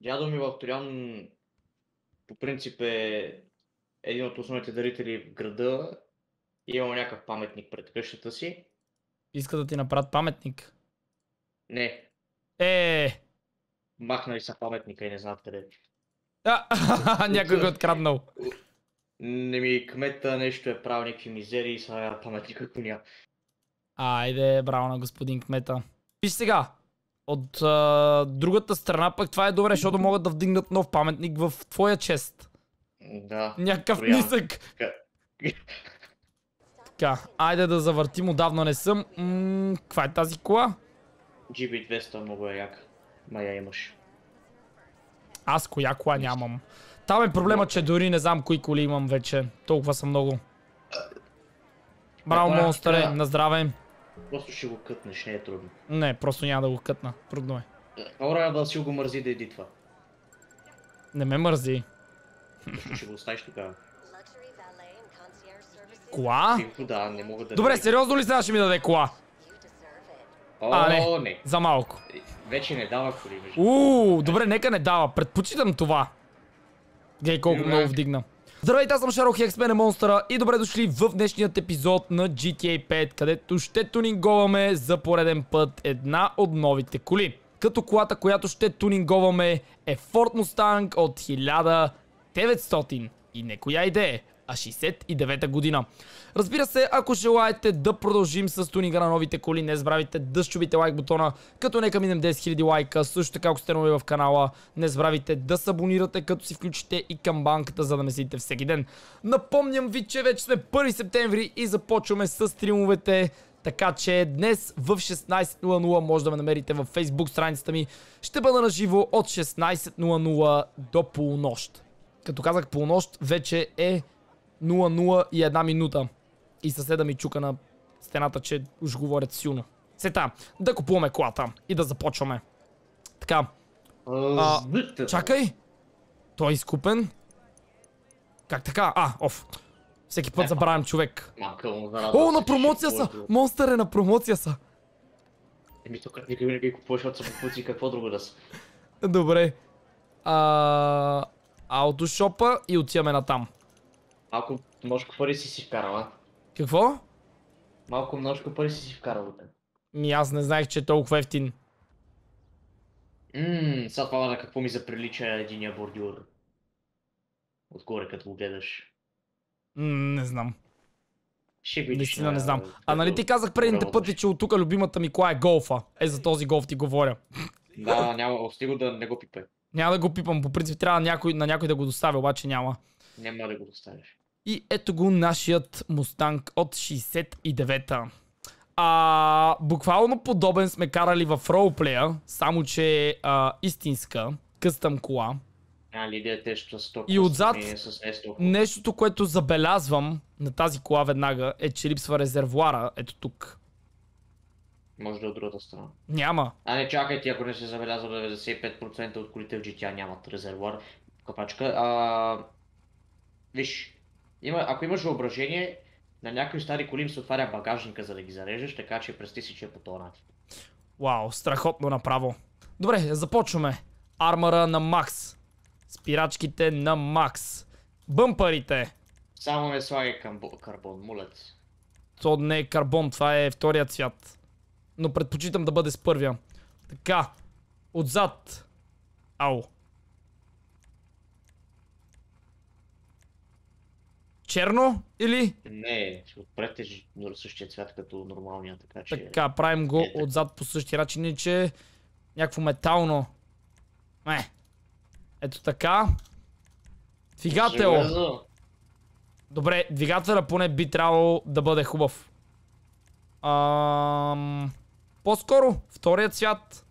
Дядо ми Валторян по принцип е един от основните дарители в града и имал някакъв паметник пред къщата си. Иска да ти направят паметник? Не. Е. Махнали са паметника и не знаят къде. Е. А, някой го е откраднал. Не ми кмета нещо е правил някакви мизери и са паметника коня. Айде, браво на господин кмета. Виж сега, от а, другата страна пък това е добре, защото могат да вдигнат нов паметник в твоя чест. Да. Някакъв Троян. нисък. така, айде да завъртим, отдавна не съм. каква е тази кола? GB200 много е як. Ма я имаш. Аз коя кола нямам. Там е проблема, че дори не знам кои коли имам вече. Толкова са много. Браво, е, е монстре, на здраве. Просто ще го кътнеш, не е трудно. Не, просто няма да го кътна. Трудно е. Хора, си го мързи да иди това. Не ме мързи. Защо ще го оставиш тогава? Кола? да, не мога да... Добре, сериозно ли сега ще ми даде кола? О, а, не. не. За малко. Е, вече не дава коли. Уу, добре, нека не дава. Предпочитам това. Гей, колко е, много е. вдигна. Здравейте, аз съм Шарох Хексмен е Монстъра и добре дошли в днешният епизод на GTA 5, където ще тунинговаме за пореден път една от новите коли. Като колата, която ще тунинговаме е Ford Mustang от 1900 и не коя идея, 69 година. Разбира се, ако желаете да продължим с тунинга на новите коли, не забравяйте да щубите лайк бутона, като нека минем 10 000 лайка. Също така, ако сте нови в канала, не забравяйте да се абонирате, като си включите и камбанката, за да не седите всеки ден. Напомням ви, че вече сме 1 септември и започваме с стримовете. Така че днес в 16.00 може да ме намерите във фейсбук страницата ми. Ще бъда на живо от 16.00 до полунощ. Като казах полунощ, вече е 0-0 и една минута. И съседа ми чука на стената, че уж говорят силно. Сета, да купуваме колата и да започваме. Така. А, чакай! Той е изкупен. Как така? А, оф. Всеки път е, забравям човек. О, на промоция са! Монстър е на промоция са! Еми тук никой не ги купува, защото са покупци какво друго да са. Добре. А... Аутошопа и отиваме на там. Малко множко пари си си вкарала. Какво? Малко множко пари си си вкарала. Ми аз не знаех, че е толкова ефтин. Ммм, сега това на какво ми заприлича единия бордюр. Отгоре като го гледаш. Ммм, не знам. Ще видиш. Наистина не знам. А нали ти казах предните пъти, че от тук любимата ми кола е голфа. Е за този голф ти говоря. Да, няма, ости го да не го пипай. Няма да го пипам, по принцип трябва на някой, на някой да го доставя, обаче няма. Няма да го доставиш. И ето го нашият Мустанг от 69-та. А, буквално подобен сме карали в ролплея, само че е истинска, къстъм кола. А, Лидия, те ще стоп, и отзад е нещото, което забелязвам на тази кола веднага е, че липсва резервуара. Ето тук. Може да е от другата страна. Няма. А не ти, ако не се забелязва 95% от колите в GTA нямат резервуар. Капачка. А... Виж, има, ако имаш въображение, на някои стари коли им се отваря багажника, за да ги зарежеш, така че прести си, че е по този начин. Вау, страхотно направо. Добре, започваме. Армара на Макс. Спирачките на Макс. Бъмпарите. Само не слагай карбон, мулец. То не е карбон, това е вторият цвят. Но предпочитам да бъде с първия. Така. Отзад. Ау. Черно или? Не, отпред е същия цвят като нормалния, така че... Така, правим го е, отзад по същия начин, че някакво метално. Не. Ето така. Двигател. Добре, двигателя поне би трябвало да бъде хубав. Ам... По-скоро, вторият цвят.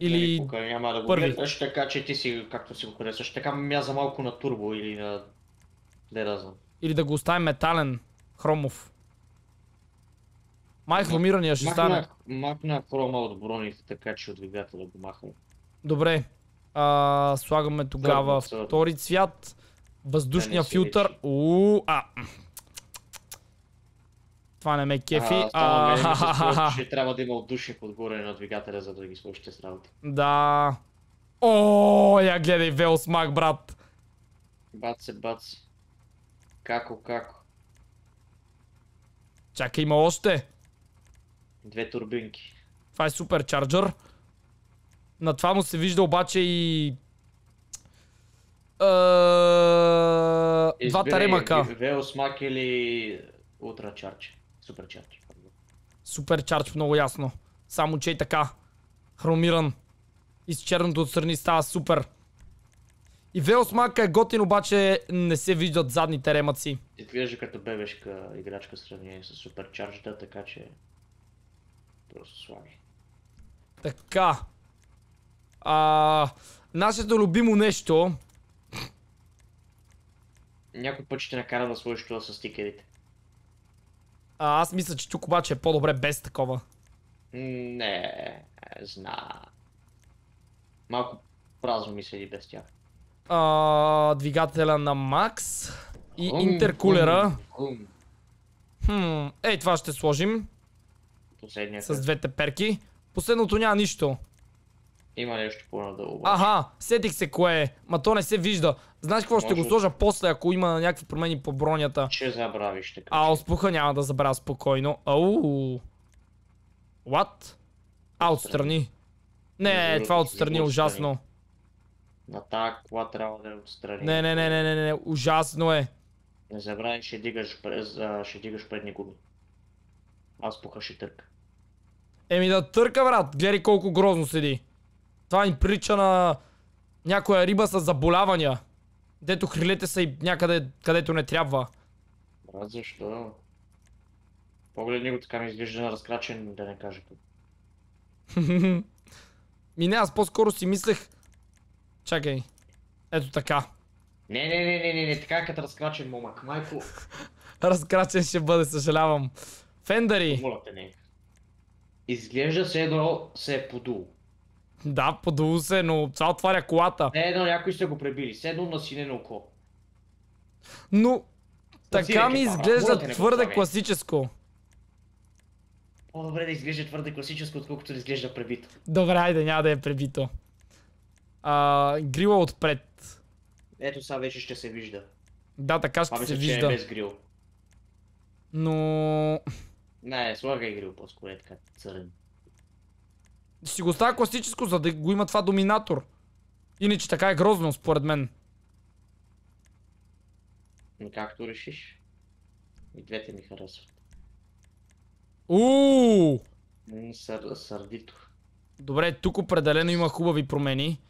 Или... няма да го първи. Така, че ти си, както си го харесваш, така мя за малко на турбо или на Де да знам. Или да го оставим метален, хромов. Май хромирания ще махна, стане. Махна хрома от броните, така че от двигателя го махам. Добре. А, слагаме тогава Добре, втори цвят. Въздушния да, филтър. Уу, а. Това не ме кефи. А, ще трябва да има отдушник отгоре на двигателя, за да ги сложите с работа. Да. О, я гледай, Велсмак, брат. Баце, баце. Како, како? Чакай, има още. Две турбинки. Това е супер чарджър. На това му се вижда обаче и... таремака. Двата ремъка. Велосмак или ултра Чардж. Супер чарч. Супер чарч, много ясно. Само че е така. Хромиран. И с черното отстрани става супер. И Велос Мака е готин, обаче не се виждат задните ремаци. Изглежда като бебешка играчка в сравнение с суперчарджата, така че... Просто слаби. Така. А, нашето любимо нещо... Някой път ще накара да сложиш това с стикерите. А, аз мисля, че тук обаче е по-добре без такова. Не, зна. Малко празно ми седи без тях а, двигателя на Макс и интеркулера. Хм, ей това ще сложим. Последният. С двете перки. Последното няма нищо. Има нещо по-надолу. Аха, сетих се кое е. Ма то не се вижда. Знаеш какво Може... ще го сложа после, ако има някакви промени по бронята. Ще забравиш така. А, успуха няма да забравя спокойно. Ау. What? А, отстрани. Не, не това е отстрани ужасно. На тази кола трябва да я отстрани. Не, не, не, не, не, не, ужасно е. Не забравяй, ще дигаш, през, а, ще дигаш предни гуми. Аз пуха ще търка. Еми да търка, брат. Гледай колко грозно седи. Това им прилича на някоя риба с заболявания. Дето хрилете са и някъде, където не трябва. Брат, защо? Погледни го така ми изглежда на разкрачен, да не кажа тук. Ми не, аз по-скоро си мислех Чакай. Ето така. Не, не, не, не, не, не, така като разкрачен момък. Майко. разкрачен ще бъде, съжалявам. Фендари! не. Изглежда се едно се е подул. Да, подул се, но това отваря колата. Не, едно някой ще го пребили. Се едно на синено око. Но, така ми изглежда твърде класическо. По-добре да изглежда твърде класическо, отколкото да изглежда пребито. Добре, айде, няма да е пребито а, грила отпред. Ето сега вече ще се вижда. Да, така ще се е вижда. Това е без грил. Но... Не, слагай грил по-скоро е така църен. Си го става класическо, за да го има това доминатор. Иначе така е грозно, според мен. Както решиш. И двете ми харесват. Ууу! Сър, сърдито. Добре, тук определено има хубави промени.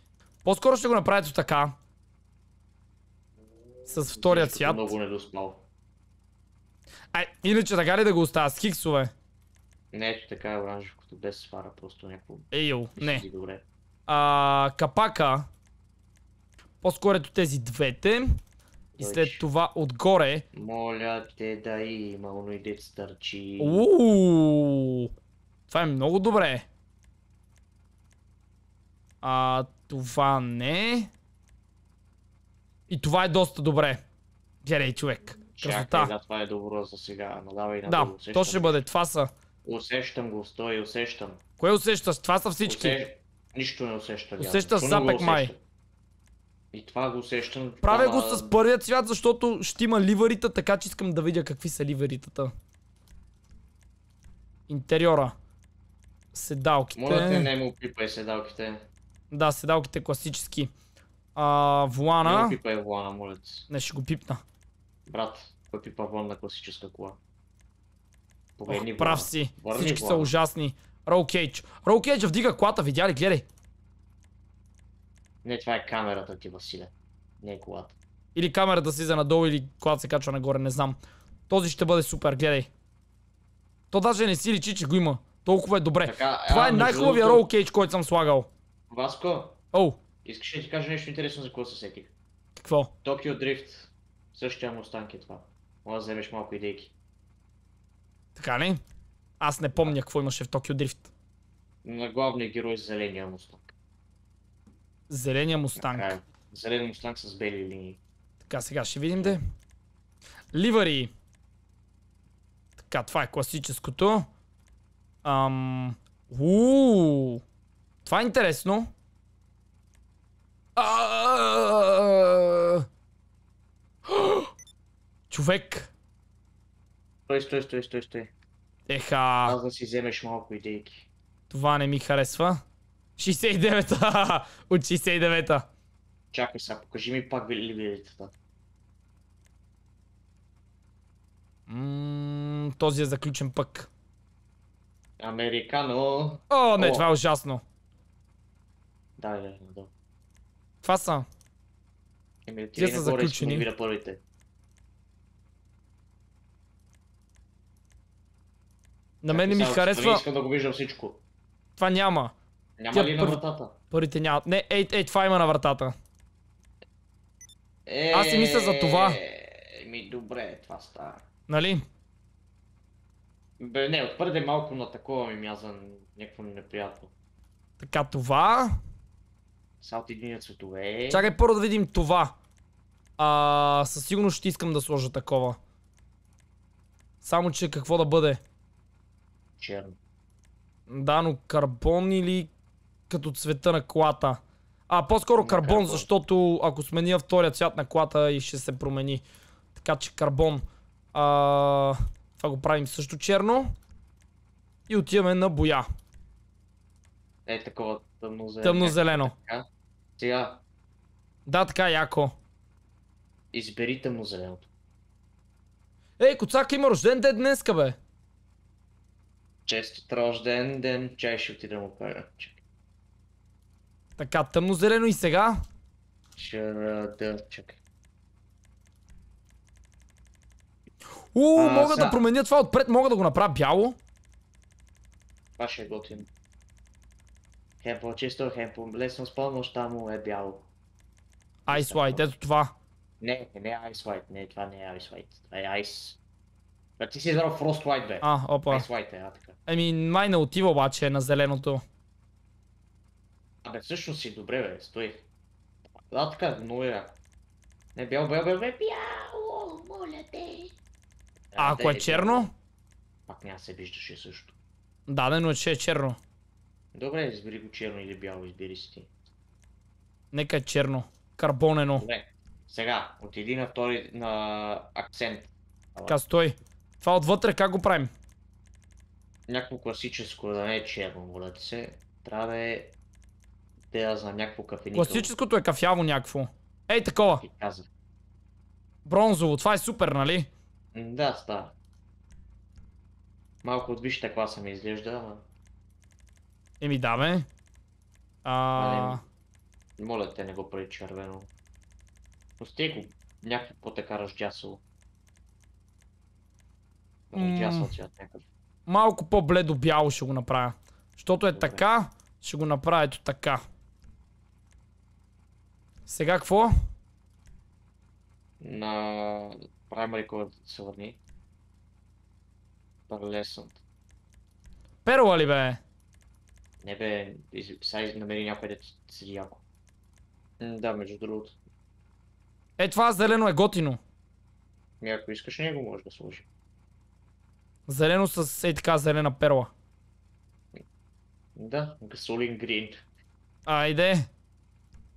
По-скоро ще го направите така. С втория цвят. Много недоспал. Е Ай, иначе така ли да го оставя с хиксове? Не, ето така е оранжевкото, без фара, просто някакво... Ей, не. Добре. А, капака. по скорето тези двете. И след това отгоре. Моля те да има, но и дет стърчи. Ууу! Това е много добре. А, това не. И това е доста добре. Гледай, човек. Красота. Чакай, да, това е добро за сега. Но давай да, да то ще бъде. Това са. Усещам го, стой, усещам. Кое усещаш? Това са всички. Усещ... Нищо не усещам. Усещаш Сапек Май. И това го усещам. Правя това... го с първият цвят, защото ще има ливарита, така че искам да видя какви са ливаритата. Интериора. Седалките. Моля те, не му пипай седалките. Да, седалките класически. А, Влана... Не пипай вулана, моля ти. Не, ще го пипна. Брат, кой пипа Влана на класическа кола? Погледни Ох, прав си. Върни Всички вулана. са ужасни. Роу Кейдж. Роу Кейдж вдига колата, видя ли? Гледай. Не, това е камерата ти, Василе. Не е колата. Или камерата си за надолу, или колата се качва нагоре, не знам. Този ще бъде супер, гледай. То даже не си личи, че го има. Толкова е добре. Така, това е най-хубавия рол кейдж, който съм слагал. Васко? О! Искаш да ти кажа нещо интересно, за какво се сетих? Какво? Токио Дрифт. Същия му останки е това. Може да вземеш малко идейки. Така ли? Аз не помня какво имаше в Токио Дрифт. На главния герой зеления мустанг. Зеления мустанг. Зеления зелен мустанг с бели линии. Така, сега ще видим де. Ливари. Така, това е класическото. Ам... Уу. Това е интересно. Човек. Стой, стой, стой, стой, стой. Еха. Аз да си вземеш малко идейки. Това не ми харесва. 69-та! От 69-та. Чакай сега, покажи ми пак билетата. Ммм, този е заключен пък. Американо. О, не, това е ужасно етажа надолу. Това са. Еми, ти са заключени. Ще първите. На мен не ми харесва. искам да го виждам всичко. Това няма. Няма ли на вратата? Първите няма. Не, ей, ей, това има на вратата. Е, Аз си мисля за това. Еми, добре, това става. Нали? Бе, не, твърде малко на такова ми мязан някакво неприятно. Така това. Само един на цветове. Чакай първо да видим това. А, със сигурност ще искам да сложа такова. Само, че какво да бъде? Черно. Да, но карбон или като цвета на колата? А, по-скоро карбон, карбон, защото ако смени втория цвят на колата и ще се промени. Така че карбон. А, това го правим също черно. И отиваме на боя. Е, такова тъмно-зелено. Тъмно-зелено. Е, сега. Да, така, яко. Избери тъмно-зеленото. Ей, Коцак има рожден ден днеска, бе. Често рожден ден, чай ще отида му кажа. Така, тъмно-зелено и сега? да, чакай. У, мога сега... да променя това отпред, мога да го направя бяло. Това ще е готино. Хем чисто хем лесно с помощ, му е бяло. Ice White, ето това. Не, не е Ice White, не, това не е Ice White, това е Ice... ти си избрал Frost White, бе. А, опа. Ice White е, а така. Еми, май не отива обаче е на зеленото. Абе, всъщност си добре, бе, стои. А, така, но е. Не, бял, бял, бял, бял, бяло, моля те. А, ако е, е, е черно? Пак няма се виждаше също. Да, да, но че е черно. Добре, избери го черно или бяло, избери си ти. Нека е черно. Карбонено. Добре. Сега, отиди на втори на акцент. Така, стой. Това отвътре как го правим? Някакво класическо, да не е черно, моля ти се. Трябва да е... Да знам, някакво кафениково. Класическото е кафяво някакво. Ей, такова. Бронзово, това е супер, нали? Да, става. Малко от висшата класа ми изглежда, ама... Еми да бе. Нали, моля те, не го прави червено. Пусти го. Някакво по-така разджасало. Малко по-бледо бяло ще го направя. Щото е така, ще го направя ето така. Сега какво? На primary code се върни. Pearlescent. Перла ли бе? Не бе, сега намери някой да си яко. да, между другото. Е, това зелено е готино. Ми, ако искаш, не го можеш да сложи. Зелено с ей така зелена перла. Да, гасолин грин. Айде.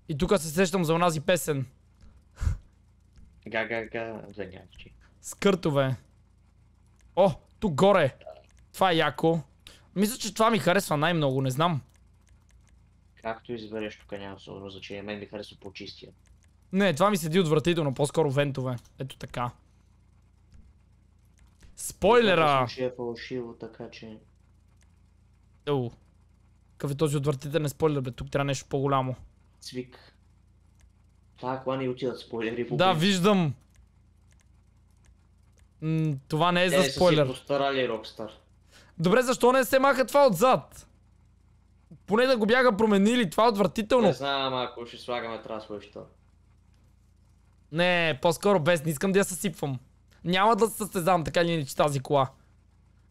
И тук се сещам за онази песен. Га-га-га, за някакви. Скъртове. О, тук горе. Това е яко. Мисля, че това ми харесва най-много, не знам. Както избереш, тук няма особено значение. Мен ми харесва по-чистия. Не, това ми седи отвратително, по-скоро вентове. Ето така. Спойлера! Това е фалшиво, така че... Оу. Какъв е този отвратителен спойлер, бе? Тук трябва нещо по-голямо. Цвик. Това е кога не отидат спойлери. Въобще. Да, виждам. това не е за спойлер. Те са си постарали Rockstar. Добре, защо не се маха това отзад? Поне да го бяха променили, това е отвратително. Не знам, ако ще слагаме траслеща. Не, по-скоро без, не искам да я съсипвам. Няма да се състезавам така или иначе тази кола.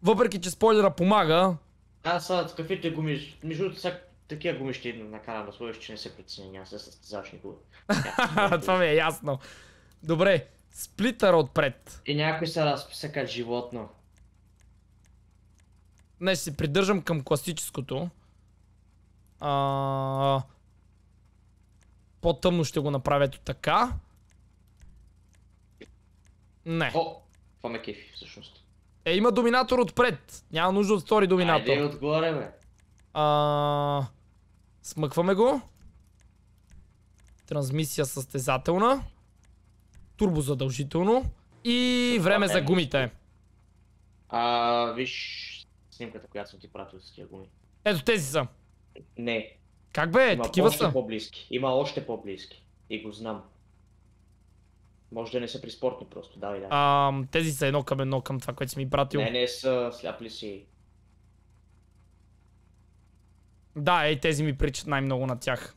Въпреки, че спойлера помага. Аз са каквите гуми, между другото такива гуми ще накарам да сложиш, че не се прецени, няма се състезаваш никога. това ми е ясно. Добре, сплитър отпред. И някой се разписа като животно. Не, ще се придържам към класическото. А... По-тъмно ще го направя ето така. Не. О, това ме кефи всъщност. Е, има доминатор отпред. Няма нужда от втори доминатор. Айде отгоре, бе. А... Смъкваме го. Трансмисия състезателна. Турбо задължително. И време за е гумите. А, виж, снимката, която съм ти пратил с тия гуми. Ето тези са. Не. Как бе, Има такива са? по-близки. Има още по-близки. И го знам. Може да не са при спортни просто, давай, давай. А, тези са едно към едно към това, което си ми пратил. Не, не са, сляпли си. Да, ей, тези ми причат най-много на тях.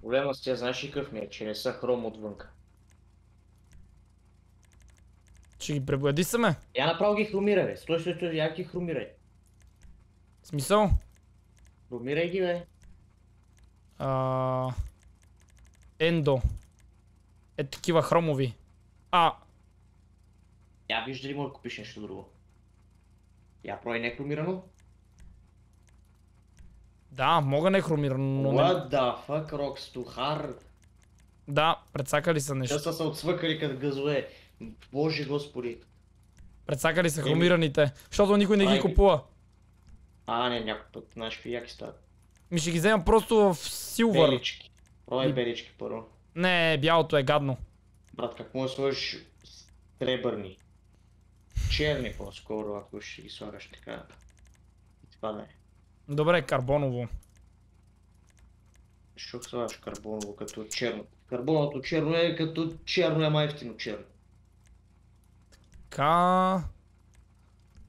Проблема с тя, знаеш и какъв ми е, че не са хром отвънка. Ще ги пребладисаме. Я направо ги хрумира, бе. Стой, стой, стой, я ги хромирай. Смисъл? Хромирай ги, бе. А... Ендо. Е такива хромови. А. Я виж дали може да купиш нещо друго. Я прави не хромирано. Да, мога не хрумирано. но... What the fuck, Rocks to hard? Да, предсакали са нещо. Те са се отсвъкали като газове. Боже господи. ли са хромираните, защото никой не ги е купува. А, не, някой път, знаеш какви яки стават. Ми ще ги вземам просто в силвър. Белички. Пробай белички първо. Не, бялото е гадно. Брат, как може да сложиш сребърни? Черни по-скоро, ако ще ги слагаш така. Това да е. Добре, карбоново. Що слагаш карбоново като черно? Карбоновото черно е като черно е майфтино черно. Така.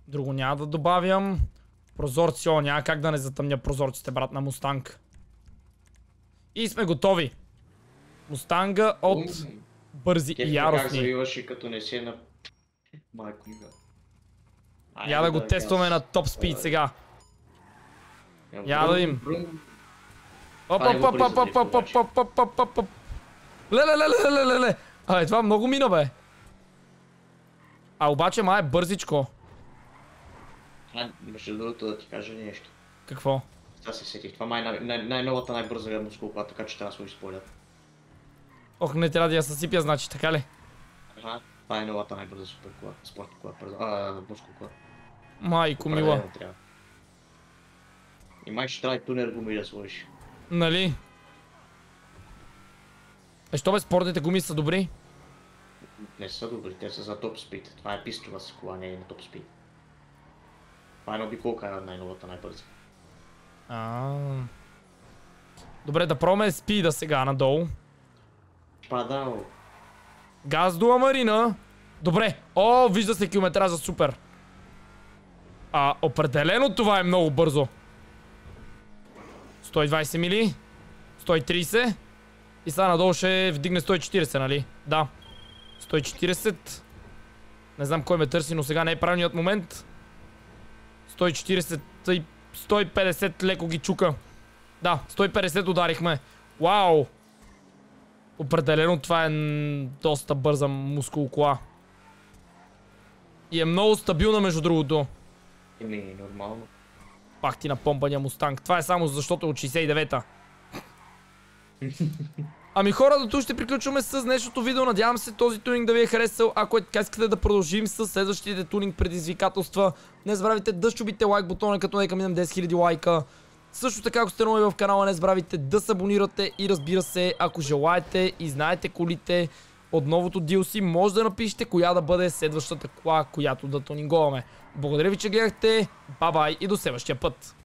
Друго няма да добавям. Прозорци, о, няма как да не затъмня прозорците, брат, на Мустанг. И сме готови. Мустанга от бързи и яростни. Как завиваш и като не си на... Майко ига. Я да го тестваме на топ спид е. сега. Я да им. Оп, оп, оп, оп, оп, оп, оп, оп, оп, оп, оп, оп. Ле, ле, ле, ле, ле, ле, ле. Абе, това много мина, бе. А обаче май е бързичко. А, между другото да ти кажа нещо. Какво? Това се сетих. Това май е най най най-новата, най-бърза мускулка, така че трябва да се използват. Ох, не трябва да я съсипя, значи, така ли? Ага, това е новата най-бърза супер кола, спортна кола, а, мускулка. Майко мила. И май ще трябва и тунер гуми да сложиш. Нали? Е, що бе спортните гуми са добри? не са добри, те са за топ спид. Това е пистова си кола, не е на топ спид. Това е на обиколка е най-новата, най-бърза. А. Добре, да пробваме спида сега надолу. Падал. Газ до Марина. Добре. О, вижда се километража, супер. А, определено това е много бързо. 120 мили. 130. И сега надолу ще вдигне 140, нали? Да. 140. Не знам кой ме търси, но сега не е правилният момент. 140 и 150 леко ги чука. Да, 150 ударихме. Вау! Определено това е доста бърза мускул кола. И е много стабилна между другото. Не, е нормално. Пак ти на помпания мустанг. Това е само защото е от 69-та. Ами хора, до тук ще приключваме с днешното видео. Надявам се този тунинг да ви е харесал. Ако е така, искате да продължим с следващите тунинг предизвикателства, не забравяйте да щубите лайк бутона, като нека минем 10 000 лайка. Също така, ако сте нови в канала, не забравяйте да се абонирате и разбира се, ако желаете и знаете колите от новото DLC, може да напишете коя да бъде следващата кола, която да тунинговаме. Благодаря ви, че гледахте, бабай и до следващия път!